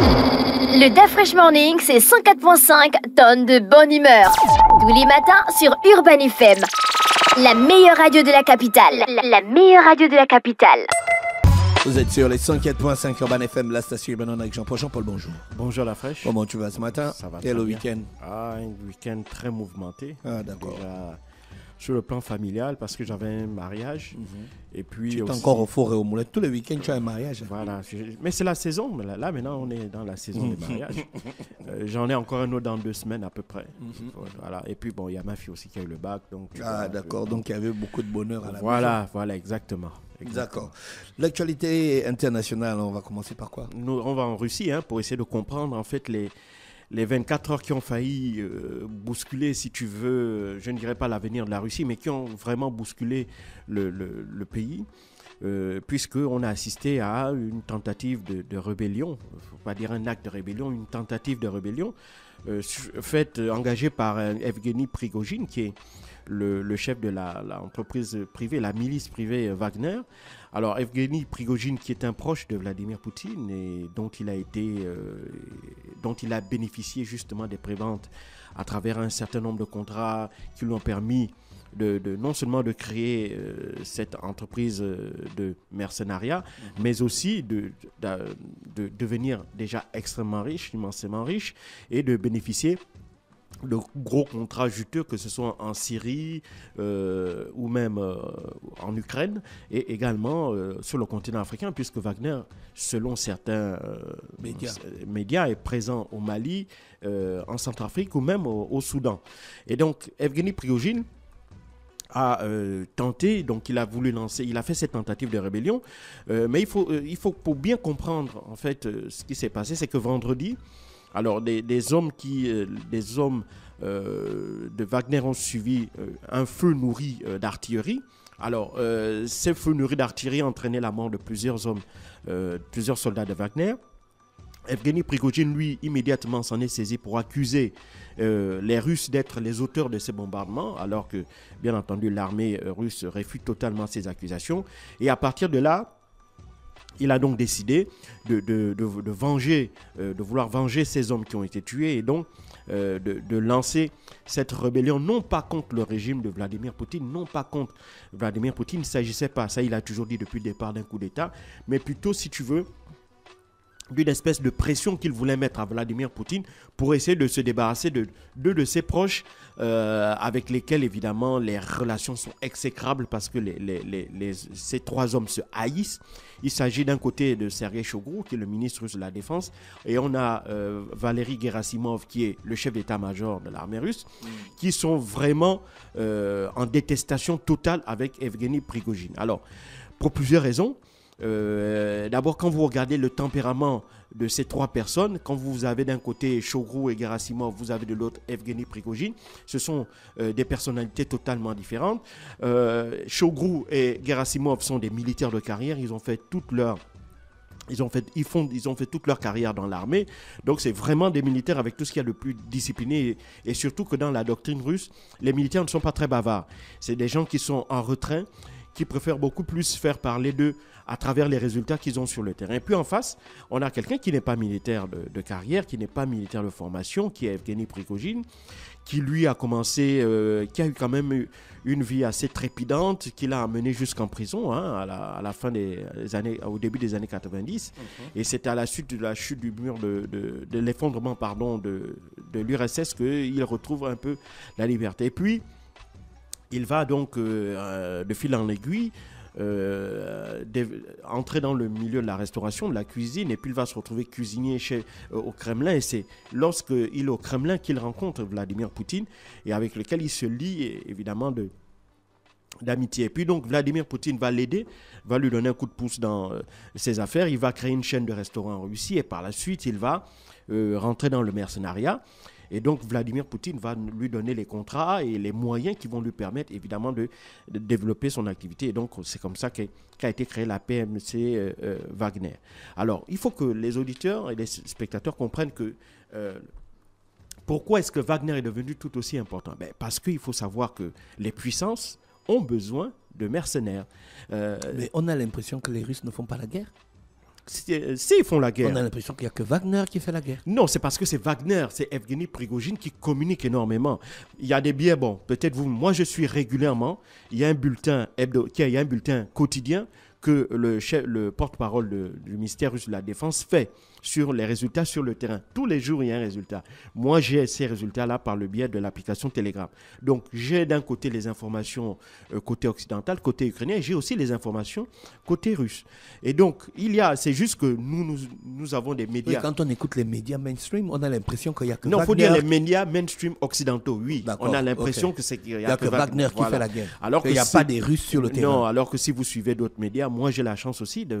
Le DAF Morning, c'est 104.5 tonnes de bonne humeur. Tous les matins sur Urban FM. La meilleure radio de la capitale. La, meilleure radio de la capitale. Vous êtes sur les 104.5 Urban FM, la station Urban avec Jean-Paul. Jean-Paul, bonjour. Bonjour la fraîche. Comment tu vas ce matin Ça va Quel week-end Ah, un week-end très mouvementé. Ah, d'accord sur le plan familial parce que j'avais un mariage. Mhm. Et puis tu es encore au forêt au moulin. Tous les week-ends, tu as un mariage. Voilà. Mais c'est la saison. Là, maintenant, on est dans la saison des mhm. mariages. Euh, j'en ai encore un autre dans deux semaines à peu près. Mhm. Voilà. Et puis, bon, il y a ma fille aussi qui a eu le bac. Donc, ah, d'accord. Donc, il y avait beaucoup de bonheur à la Voilà, maison. voilà, exactement. D'accord. L'actualité internationale, on va commencer par quoi Nous, On va en Russie hein, pour essayer de comprendre, en fait, les les 24 heures qui ont failli euh, bousculer, si tu veux, je ne dirais pas l'avenir de la Russie, mais qui ont vraiment bousculé le, pays. Euh, puisque puisqu'on a assisté à une tentative de, de rébellion, il ne faut pas dire un acte de rébellion, une tentative de rébellion, euh, fait euh, engagé par euh, Evgeny Prigogine, qui est le, chef de l'entreprise privée, la milice privée Wagner. Alors Evgeny Prigogine, qui est un proche de Vladimir Poutine et dont il a été, dont il a bénéficié justement des préventes à travers un certain nombre de contrats qui lui ont permis de, non seulement de créer euh, cette entreprise euh, de mercenariat, mhm. mais aussi de, de, devenir déjà extrêmement riche, immensément riche, et de bénéficier de gros contrats juteux, que ce soit en Syrie euh, ou même en Ukraine, et également sur le continent africain, puisque Wagner, selon certains médias. médias. est présent au Mali, en Centrafrique ou même au, Soudan. Et donc, Evgeny Prigogine, a euh, tenté, donc il a voulu lancer, il a fait cette tentative de rébellion. Euh, mais il faut, euh, il faut, pour bien comprendre en fait ce qui s'est passé, c'est que vendredi, alors des, hommes qui, des hommes de Wagner ont suivi un feu nourri d'artillerie. Alors, ces feux nourris d'artillerie entraînaient la mort de plusieurs hommes, plusieurs soldats de Wagner. Evgeny Prigogine, lui, immédiatement s'en est saisi pour accuser euh, les Russes d'être les auteurs de ces bombardements, alors que, bien entendu, l'armée euh, russe réfute totalement ces accusations. Et à partir de là, il a donc décidé de, venger, euh, de vouloir venger ces hommes qui ont été tués et donc de, lancer cette rébellion, non pas contre le régime de Vladimir Poutine, non pas contre Vladimir Poutine, il ne s'agissait pas, ça il a toujours dit depuis le départ d'un coup d'État, mais plutôt, si tu veux, d'une espèce de pression qu'il voulait mettre à Vladimir Poutine pour essayer de se débarrasser de deux de ses proches, euh, avec lesquels évidemment les relations sont exécrables parce que les, ces trois hommes se haïssent. Il s'agit d'un côté de Sergei Chogrou, qui est le ministre russe de la Défense, et on a euh, Valéry Gerasimov, qui est le chef d'état-major de l'armée russe, qui sont vraiment euh, en détestation totale avec Evgeny Prigogine. Alors, pour plusieurs raisons. Euh, d'abord, quand vous regardez le tempérament de ces trois personnes, quand vous avez d'un côté Chogrou et Gerasimov, vous avez de l'autre Evgeny Prigogine, ce sont euh, des personnalités totalement différentes. Euh, Chogrou et Gerasimov sont des militaires de carrière, ils ont fait toute leur ils ont fait, ils font, ils ont fait toute leur carrière dans l'armée. Donc c'est vraiment des militaires avec tout ce qu'il y a de plus discipliné. Et, surtout que dans la doctrine russe, les militaires ne sont pas très bavards. C'est des gens qui sont en retrait, qui préfèrent beaucoup plus faire parler de à travers les résultats qu'ils ont sur le terrain. Puis en face, on a quelqu'un qui n'est pas militaire de, carrière, qui n'est pas militaire de formation, qui est Evgeny Prigogine, qui lui a commencé, euh, qui a eu quand même une vie assez trépidante, qui l'a amené jusqu'en prison hein, à, la, fin des années, au début des années 90. Et c'est à la suite de la chute du mur de, l'effondrement pardon de, de l'URSS qu'il retrouve un peu la liberté. Et puis il va donc euh, euh, de fil en aiguille euh, entrer dans le milieu de la restauration, de la cuisine, et puis il va se retrouver cuisinier chez, euh, au Kremlin. Et c'est lorsqu'il est au Kremlin qu'il rencontre Vladimir Poutine et avec lequel il se lie évidemment de d'amitié. Et puis donc Vladimir Poutine va l'aider, va lui donner un coup de pouce dans euh, ses affaires, il va créer une chaîne de restaurants en Russie et par la suite il va rentrer dans le mercenariat. Et donc Vladimir Poutine va lui donner les contrats et les moyens qui vont lui permettre évidemment de, développer son activité. Et donc c'est comme ça qu'a été créée la PMC euh, euh, Wagner. Alors il faut que les auditeurs et les spectateurs comprennent que... Euh, pourquoi est-ce que Wagner est devenu tout aussi important ben, Parce qu'il faut savoir que les puissances ont besoin de mercenaires. Mais on a l'impression que les Russes ne font pas la guerre s'ils euh, font la guerre. On a l'impression qu'il n'y a que Wagner qui fait la guerre. Non, c'est parce que c'est Wagner, c'est Evgeny Prigogine qui communique énormément. Il y a des biais, bon, peut-être vous, moi je suis régulièrement, il y a un bulletin il y a un bulletin quotidien que le, le porte-parole du ministère russe de la Défense fait sur les résultats sur le terrain. Tous les jours, il y a un résultat. Moi, j'ai ces résultats-là par le biais de l'application Telegram. Donc, j'ai d'un côté les informations euh, côté occidental, côté ukrainien, j'ai aussi les informations côté russe. Et donc, il y a, c'est juste que nous, nous, avons des médias. Oui, quand on écoute les médias mainstream, on a l'impression qu'il y a que Non, il faut dire les médias mainstream occidentaux, oui. On a l'impression que c'est qu'il n'y a que Wagner, qui fait la guerre. Alors qu'il n'y a pas des Russes sur le terrain. Non, alors que si vous suivez d'autres médias, moi j'ai la chance aussi de,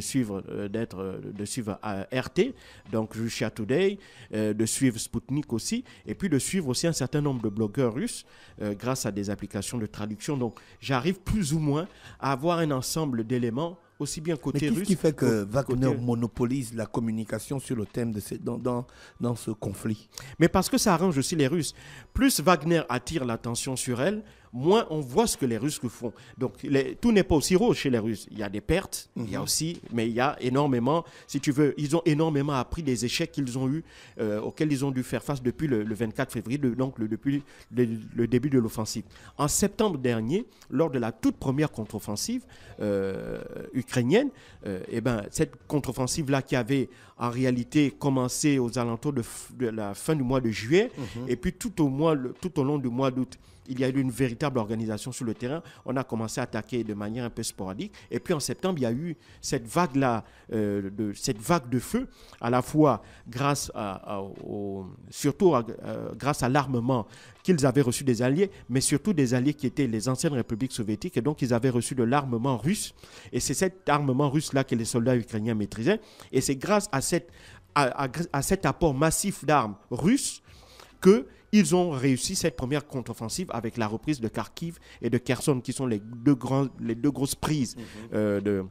suivre euh, d'être de suivre euh, RT, euh, donc Russia Today, de suivre Sputnik aussi, et puis de suivre aussi un certain nombre de blogueurs russes grâce à des applications de traduction. Donc j'arrive plus ou moins à avoir un ensemble d'éléments aussi bien côté Mais russe. Qu'est-ce qui fait que Wagner monopolise la communication sur le thème de ce, dans, dans, dans, ce conflit Mais parce que ça arrange aussi les Russes. Plus Wagner attire l'attention sur elle, moins on voit ce que les Russes font. Donc les, tout n'est pas aussi rose chez les Russes. Il y a des pertes, il y a mhm. aussi, mais il y a énormément, si tu veux, ils ont énormément appris des échecs qu'ils ont eus, euh, auxquels ils ont dû faire face depuis le, 24 février, donc depuis le, début de l'offensive. En septembre dernier, lors de la toute première contre-offensive euh, ukrainienne, euh, eh ben, cette contre-offensive-là qui avait en réalité commencé aux alentours de, la fin du mois de juillet, mhm. et puis tout au, tout au long du mois d'août, il y a eu une véritable organisation sur le terrain. On a commencé à attaquer de manière un peu sporadique. Et puis en septembre, il y a eu cette vague-là, euh, de, cette vague de feu, à la fois grâce à, surtout euh, grâce à l'armement qu'ils avaient reçu des alliés, mais surtout des alliés qui étaient les anciennes républiques soviétiques. Et donc, ils avaient reçu de l'armement russe. Et c'est cet armement russe-là que les soldats ukrainiens maîtrisaient. Et c'est grâce à, cette, à cet apport massif d'armes russes que ils ont réussi cette première contre-offensive avec la reprise de Kharkiv et de Kherson, qui sont les deux, grands, les deux grosses prises mhm. euh, de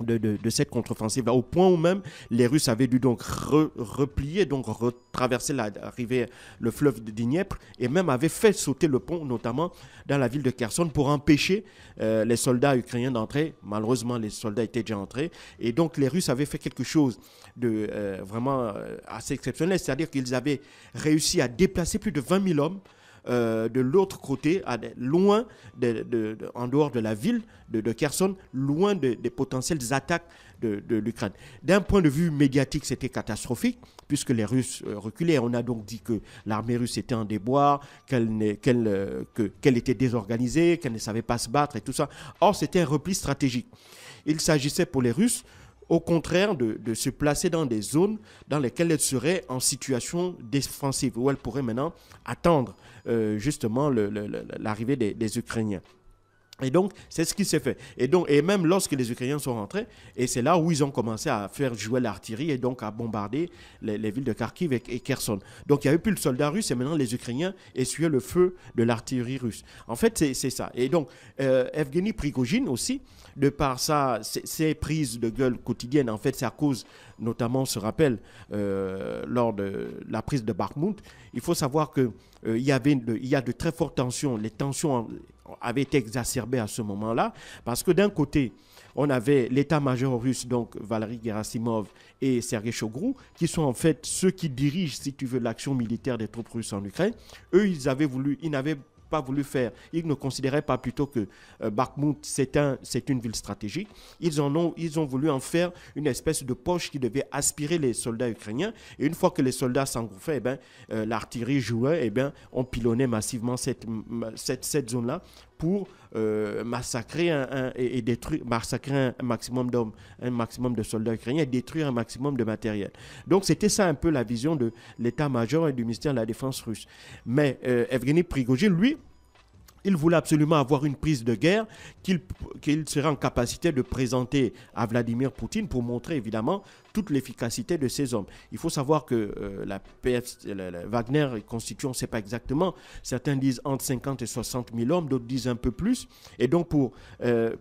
de, cette contre-offensive, au point où même les Russes avaient dû donc replier, donc retraverser la rivière, le fleuve de Dniepr, et même avaient fait sauter le pont, notamment dans la ville de Kherson, pour empêcher euh, les soldats ukrainiens d'entrer. Malheureusement, les soldats étaient déjà entrés, et donc les Russes avaient fait quelque chose de euh, vraiment euh, assez exceptionnel, c'est-à-dire qu'ils avaient réussi à déplacer plus de 20 000 hommes euh, de l'autre côté, à, loin, de, en dehors de la ville de, Kherson, loin des potentielles attaques de, l'Ukraine. D'un point de vue médiatique, c'était catastrophique, puisque les Russes euh, reculaient. On a donc dit que l'armée russe était en déboire, euh, qu'elle était désorganisée, qu'elle ne savait pas se battre et tout ça. Or, c'était un repli stratégique. Il s'agissait pour les Russes au contraire de, se placer dans des zones dans lesquelles elle serait en situation défensive, où elle pourrait maintenant attendre euh, justement l'arrivée des Ukrainiens. Et donc, c'est ce qui s'est fait. Et donc, et même lorsque les Ukrainiens sont rentrés, et c'est là où ils ont commencé à faire jouer l'artillerie et donc à bombarder les, villes de Kharkiv et, Kherson. Donc, il n'y avait plus le soldat russe et maintenant les Ukrainiens essuyaient le feu de l'artillerie russe. En fait, c'est ça. Et donc, euh, Evgeny Prigogine aussi, de par sa, ses, prises de gueule quotidiennes, en fait, c'est cause, notamment, on se rappelle, euh, lors de la prise de Bakhmut, il faut savoir que euh, il y avait, il y a de très fortes tensions, les tensions avait été à ce moment-là, parce que d'un côté, on avait l'état-major russe, donc Valery Gerasimov et Sergei Chogrou, qui sont en fait ceux qui dirigent, si tu veux, l'action militaire des troupes russes en Ukraine. Eux, ils avaient voulu, ils n'avaient pas voulu faire. Ils ne considéraient pas plutôt que euh, Bakhmut c'est un, une ville stratégique. Ils, en ont, ils ont voulu en faire une espèce de poche qui devait aspirer les soldats ukrainiens. Et une fois que les soldats s'engouffraient, eh ben, euh, l'artillerie jouait, et eh ben, on pilonnait massivement cette, cette, cette zone-là pour euh, massacrer un, et, un, maximum d'hommes, un maximum de soldats ukrainiens et détruire un maximum de matériel. Donc c'était ça un peu la vision de l'état-major et du ministère de la Défense russe. Mais euh, Evgeny Prigogine, lui, il voulait absolument avoir une prise de guerre qu'il serait en capacité de présenter à Vladimir Poutine pour montrer évidemment toute l'efficacité de ces hommes. Il faut savoir que euh, la PF, Wagner constitue, on ne sait pas exactement, certains disent entre 50 et 60 000 hommes, d'autres disent un peu plus. Et donc pour euh,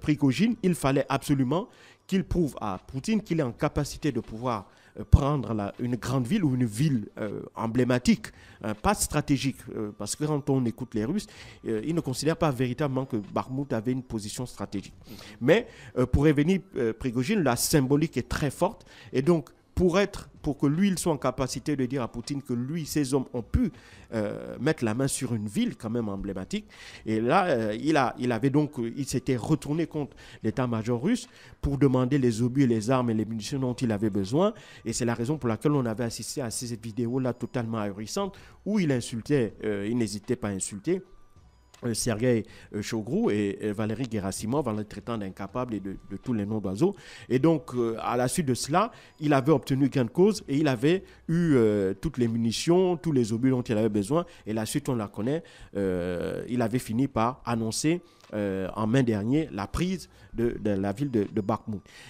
il fallait absolument qu'il prouve à Poutine qu'il est en capacité de pouvoir euh, prendre une grande ville ou une ville euh, emblématique, euh, pas stratégique, parce que quand on écoute les Russes, ils ne considèrent pas véritablement que Barmout avait une position stratégique. Mais pour revenir, Prigogine, la symbolique est très forte, et donc pour être pour que lui, il soit en capacité de dire à Poutine que lui, ses hommes ont pu euh, mettre la main sur une ville quand même emblématique. Et là, euh, il, a, il avait donc, euh, il s'était retourné contre l'état-major russe pour demander les obus, les armes et les munitions dont il avait besoin. Et c'est la raison pour laquelle on avait assisté à cette vidéo là totalement ahurissante où il insultait, il n'hésitait pas à insulter euh, Sergei euh, Chogrou et, Valérie Gerasimov en le traitant d'incapable et de, tous les noms d'oiseaux. Et donc, euh, à la suite de cela, il avait obtenu gain de cause et il avait eu toutes les munitions, tous les obus dont il avait besoin. Et la suite, on la connaît, il avait fini par annoncer euh, en mai dernier, la prise de, la ville de, de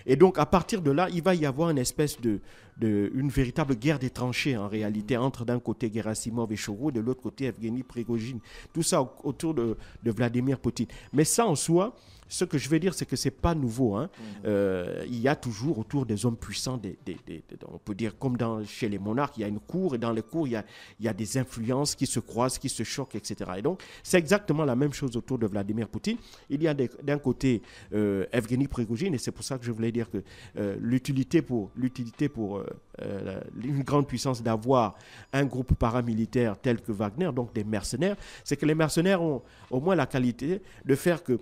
Et donc, à partir de là, il va y avoir une espèce de, une véritable guerre des tranchées, en réalité, entre d'un côté Gerasimov et Choro, de l'autre côté Evgeny Prigogine. Tout ça autour de, Vladimir Poutine. Mais ça, en soi, ce que je veux dire, c'est que ce n'est pas nouveau. Hein. Euh, il y a toujours autour des hommes puissants, on peut dire comme dans, chez les monarques, il y a une cour et dans les cours, il y, a, des influences qui se croisent, qui se choquent, etc. Et donc, c'est exactement la même chose autour de Vladimir Poutine. Il y a d'un côté euh, Evgeny Prigogine et c'est pour ça que je voulais dire que euh, l'utilité pour, pour une grande puissance d'avoir un groupe paramilitaire tel que Wagner, donc des mercenaires, c'est que les mercenaires ont au moins la qualité de faire que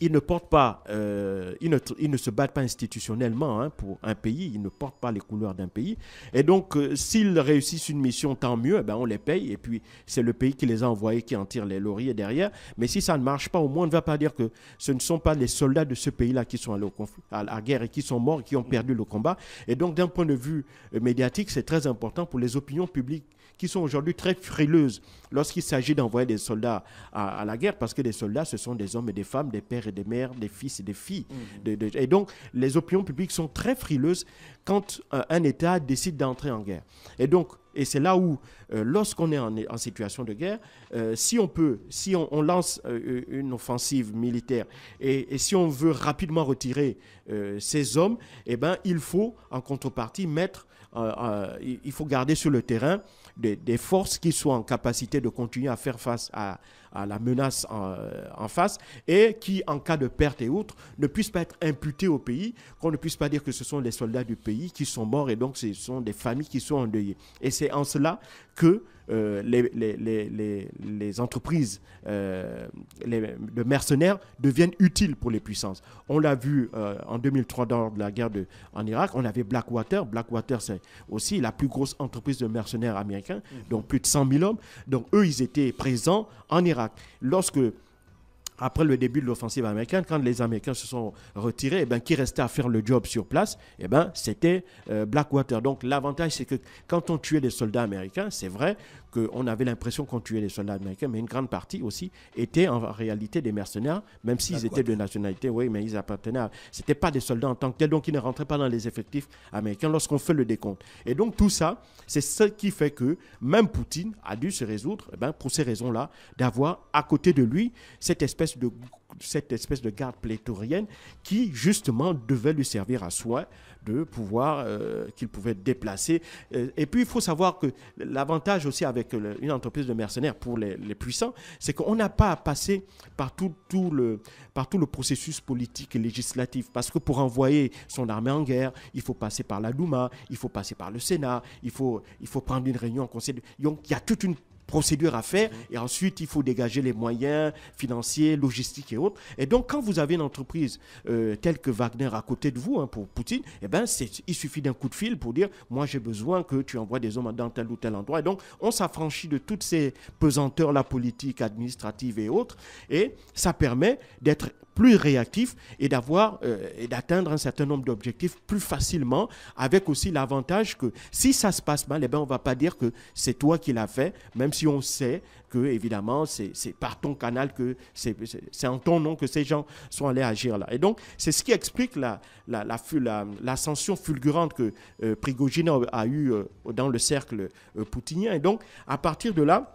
ils ne portent pas, euh, ils, ne, ne, se battent pas institutionnellement hein, pour un pays, ils ne portent pas les couleurs d'un pays. Et donc, euh, s'ils réussissent une mission, tant mieux, eh ben, on les paye, et puis c'est le pays qui les a envoyés qui en tire les lauriers derrière. Mais si ça ne marche pas, au moins, on ne va pas dire que ce ne sont pas les soldats de ce pays-là qui sont allés conflit, à la guerre et qui sont morts, qui ont perdu le combat. Et donc, d'un point de vue euh, médiatique, c'est très important pour les opinions publiques qui sont aujourd'hui très frileuses lorsqu'il s'agit d'envoyer des soldats à, à, la guerre, parce que les soldats, ce sont des hommes et des femmes, des pères des mères, des fils et des filles. Mhm. et donc, les opinions publiques sont très frileuses quand euh, un État décide d'entrer en guerre. Et donc, et c'est là où, euh, lorsqu'on est en, situation de guerre, euh, si on peut, si on, lance une offensive militaire et, si on veut rapidement retirer ces hommes, eh ben, il faut en contrepartie mettre, il faut garder sur le terrain des, forces qui soient en capacité de continuer à faire face à, la menace euh, en, face et qui, en cas de perte et autres, ne puissent pas être imputées au pays, qu'on ne puisse pas dire que ce sont les soldats du pays qui sont morts et donc ce sont des familles qui sont endeuillées. Et c'est en cela que euh, les, les, entreprises euh, de mercenaires deviennent utiles pour les puissances. On l'a vu euh, en 2003 lors de la guerre de, en Irak, on avait Blackwater. Blackwater, c'est aussi la plus grosse entreprise de mercenaires américains, mhm. donc plus de 100 000 hommes. Donc eux, ils étaient présents en Irak. Lorsque après le début de l'offensive américaine, quand les Américains se sont retirés, eh ben, qui restait à faire le job sur place eh ben, C'était euh, Blackwater. Donc l'avantage, c'est que quand on tuait des soldats américains, c'est vrai on avait l'impression qu'on tuait les soldats américains, mais une grande partie aussi était en réalité des mercenaires, même s'ils étaient de nationalité, oui, mais ils appartenaient à... C'était pas des soldats en tant que tels, donc ils ne rentraient pas dans les effectifs américains lorsqu'on fait le décompte. Et donc tout ça, c'est ce qui fait que même Poutine a dû se résoudre, eh ben, pour ces raisons-là, d'avoir à côté de lui cette espèce de cette espèce de garde pléthorienne qui justement devait lui servir à soi de pouvoir euh, qu'il qu'ils pouvaient déplacer. Euh, et puis, il faut savoir que l'avantage aussi avec euh, une entreprise de mercenaires pour les, puissants, c'est qu'on n'a pas à passer par tout, tout, le, par le processus politique et législatif. Parce que pour envoyer son armée en guerre, il faut passer par la Douma, il faut passer par le Sénat, il faut, il faut prendre une réunion en Conseil. Donc, il y a toute une procédure à faire mhm. et ensuite il faut dégager les moyens financiers, logistiques et autres. Et donc quand vous avez une entreprise euh, telle que Wagner à côté de vous hein, pour Poutine, eh ben, il suffit d'un coup de fil pour dire moi j'ai besoin que tu envoies des hommes dans tel ou tel endroit. Et donc on s'affranchit de toutes ces pesanteurs, la politique, administrative et autres et ça permet d'être plus réactif et d'avoir euh, et d'atteindre un certain nombre d'objectifs plus facilement, avec aussi l'avantage que si ça se passe mal, eh ben on ne va pas dire que c'est toi qui l'as fait, même si on sait que, évidemment, c'est par ton canal que c'est en ton nom que ces gens sont allés agir là. Et donc, c'est ce qui explique la, la, l'ascension fulgurante que euh, Prigogine a, eu eue dans le cercle euh, poutinien. Et donc, à partir de là,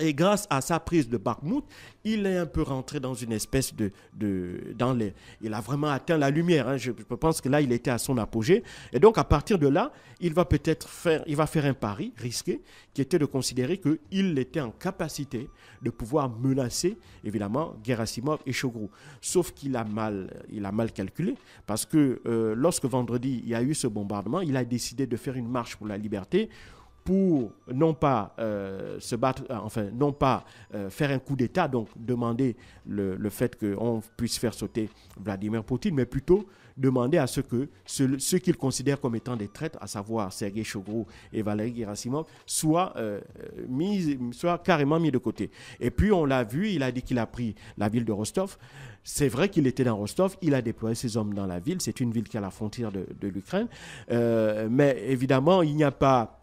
et grâce à sa prise de Bakhmut, il est un peu rentré dans une espèce de... de dans les, il a vraiment atteint la lumière. Hein. Je, pense que là, il était à son apogée. Et donc, à partir de là, il va peut-être faire, il va faire un pari risqué, qui était de considérer qu'il était en capacité de pouvoir menacer, évidemment, Gerasimov et Chogrou. Sauf qu'il a mal, il a mal calculé, parce que euh, lorsque vendredi, il y a eu ce bombardement, il a décidé de faire une marche pour la liberté pour non pas euh, se battre, euh, enfin non pas euh, faire un coup d'État, donc demander le, le fait qu'on puisse faire sauter Vladimir Poutine, mais plutôt demander à ce que ceux, ceux qu'il considèrent comme étant des traîtres, à savoir Sergei Chogrou et Valery Gerasimov, soient, mis, soient carrément mis de côté. Et puis on l'a vu, il a dit qu'il a pris la ville de Rostov. C'est vrai qu'il était dans Rostov, il a déployé ses hommes dans la ville, c'est une ville qui est à la frontière de, l'Ukraine, mais évidemment il n'y a pas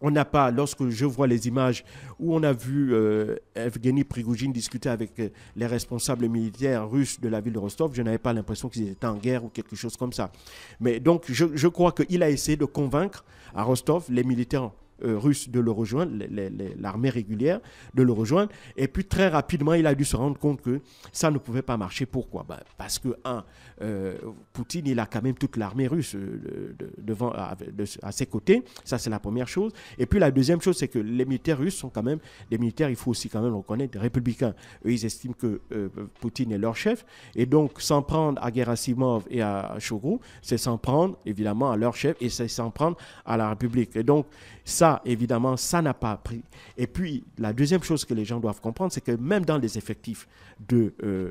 on n'a pas, lorsque je vois les images où on a vu euh, Evgeny Prigogine discuter avec euh, les responsables militaires russes de la ville de Rostov, je n'avais pas l'impression qu'ils étaient en guerre ou quelque chose comme ça. Mais donc, je, crois qu'il a essayé de convaincre à Rostov les militaires. Euh, russe de le rejoindre, l'armée régulière de le rejoindre. Et puis très rapidement, il a dû se rendre compte que ça ne pouvait pas marcher. Pourquoi ben, Parce que, un, euh, Poutine, il a quand même toute l'armée russe euh, devant, à, ses côtés. Ça, c'est la première chose. Et puis la deuxième chose, c'est que les militaires russes sont quand même des militaires, il faut aussi quand même reconnaître, républicains. Eux, ils estiment que Poutine est leur chef. Et donc, s'en prendre à Gerasimov et à Chogrou, c'est s'en prendre évidemment à leur chef et c'est s'en prendre à la République. Et donc, ça, évidemment, ça n'a pas pris. Et puis, la deuxième chose que les gens doivent comprendre, c'est que même dans les effectifs de, euh,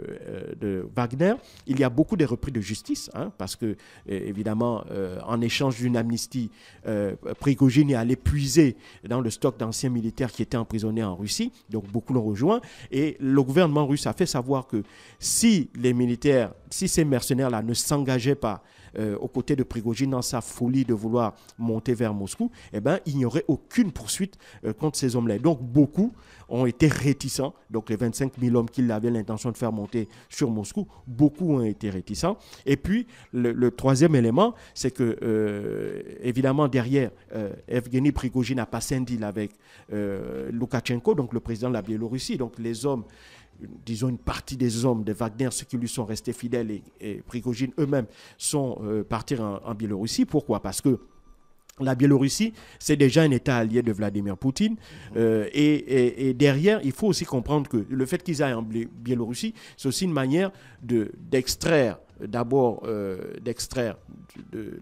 euh, Wagner, il y a beaucoup de repris de justice, hein, parce que, euh, évidemment, en échange d'une amnistie, euh, Prigogine est puiser dans le stock d'anciens militaires qui étaient emprisonnés en Russie, donc beaucoup l'ont rejoint, et le gouvernement russe a fait savoir que si les militaires, si ces mercenaires-là ne s'engageaient pas, au euh, aux côtés de Prigogine dans sa folie de vouloir monter vers Moscou, eh ben, il n'y aurait aucune poursuite euh, contre ces hommes-là. Donc beaucoup ont été réticents, donc les 25 000 hommes qu'il avait l'intention de faire monter sur Moscou, beaucoup ont été réticents. Et puis le, troisième élément, c'est que euh, évidemment derrière, Evgeny Prigogine a passé un deal avec Loukachenko, donc le président de la Biélorussie, donc les hommes disons, une partie des hommes de Wagner, ceux qui lui sont restés fidèles et, Prigogine eux-mêmes, sont euh, partis en, Biélorussie. Pourquoi Parce que la Biélorussie, c'est déjà un État allié de Vladimir Poutine. Euh, et, derrière, il faut aussi comprendre que le fait qu'ils aillent en Biélorussie, c'est aussi une manière d'extraire d'abord euh, d'extraire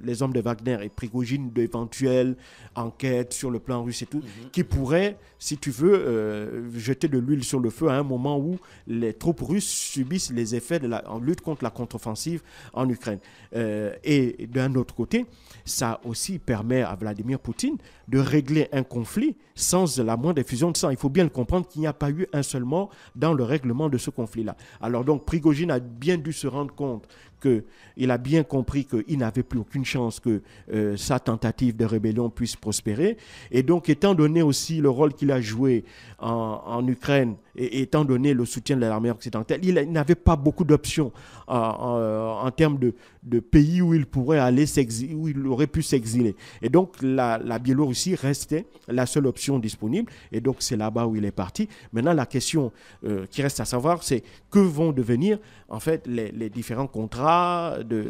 les hommes de Wagner et Prigogine d'éventuelles enquêtes sur le plan russe et tout, mhm. qui pourraient, si tu veux, euh, jeter de l'huile sur le feu à un moment où les troupes russes subissent les effets de la en lutte contre la contre-offensive en Ukraine. Euh, et d'un autre côté, ça aussi permet à Vladimir Poutine de régler un conflit sans la moindre effusion de sang. Il faut bien le comprendre qu'il n'y a pas eu un seul mort dans le règlement de ce conflit-là. Alors donc, Prigogine a bien dû se rendre compte qu'il a bien compris qu'il n'avait plus aucune chance que euh, sa tentative de rébellion puisse prospérer. Et donc, étant donné aussi le rôle qu'il a joué en Ukraine étant donné le soutien de l'armée occidentale, il, n'avait pas beaucoup d'options euh, euh, en, termes de, pays où il pourrait aller où il aurait pu s'exiler. Et donc la, Biélorussie restait la seule option disponible. Et donc c'est là-bas où il est parti. Maintenant la question euh, qui reste à savoir, c'est que vont devenir en fait les, différents contrats de,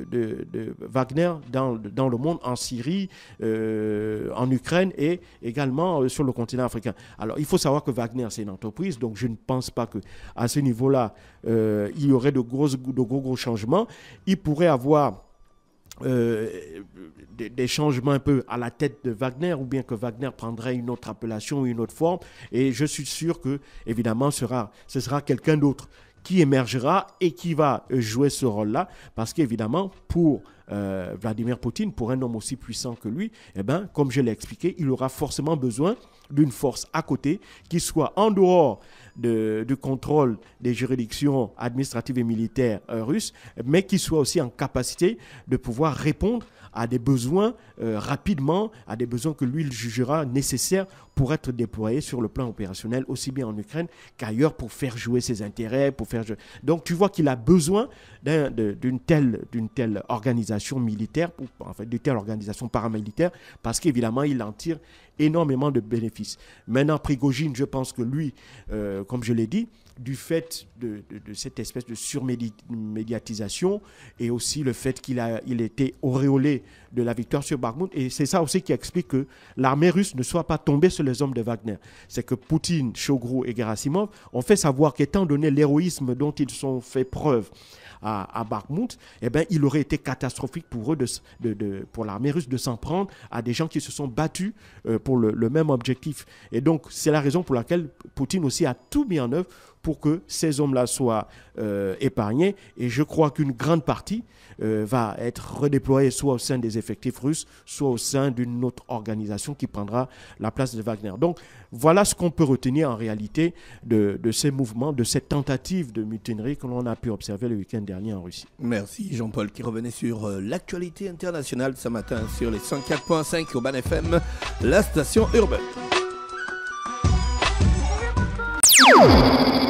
Wagner dans, le monde, en Syrie, en Ukraine et également sur le continent africain. Alors il faut savoir que Wagner c'est une entreprise, donc je ne pense pas que à ce niveau-là, euh, il y aurait de, de gros, gros changements. Il pourrait avoir euh, des, changements un peu à la tête de Wagner, ou bien que Wagner prendrait une autre appellation, ou une autre forme. Et je suis sûr que, évidemment, sera, ce sera quelqu'un d'autre qui émergera et qui va jouer ce rôle-là, parce qu'évidemment, pour euh, Vladimir Poutine, pour un homme aussi puissant que lui, eh ben, comme je l'ai expliqué, il aura forcément besoin d'une force à côté qui soit en dehors de, du contrôle des juridictions administratives et militaires euh, russes, mais qui soit aussi en capacité de pouvoir répondre à des besoins euh, rapidement, à des besoins que lui jugera nécessaires pour être déployé sur le plan opérationnel, aussi bien en Ukraine qu'ailleurs, pour faire jouer ses intérêts, pour faire jouer... Donc tu vois qu'il a besoin d'une telle, telle organisation militaire, pour, en fait, d'une telle organisation paramilitaire, parce qu'évidemment, il en tire énormément de bénéfices. Maintenant, Prigogine, je pense que lui, euh, comme je l'ai dit, du fait de, cette espèce de surmédiatisation et aussi le fait qu'il a il était auréolé de la victoire sur Bakhmut. Et c'est ça aussi qui explique que l'armée russe ne soit pas tombée sur les hommes de Wagner. C'est que Poutine, Chogrou et Gerasimov ont fait savoir qu'étant donné l'héroïsme dont ils ont fait preuve à, à Bakhmut, eh ben, il aurait été catastrophique pour eux, de, pour l'armée russe, de s'en prendre à des gens qui se sont battus euh, pour le, le même objectif. Et donc, c'est la raison pour laquelle Poutine aussi a tout mis en œuvre pour que ces hommes-là soient euh, épargnés. Et je crois qu'une grande partie euh, va être redéployée soit au sein des effectifs russes, soit au sein d'une autre organisation qui prendra la place de Wagner. Donc voilà ce qu'on peut retenir en réalité de, ces mouvements, de cette tentative de mutinerie que l'on a pu observer le week-end dernier en Russie. Merci Jean-Paul qui revenait sur euh, l'actualité internationale ce matin sur les 104.5 Urban FM, la station urbaine.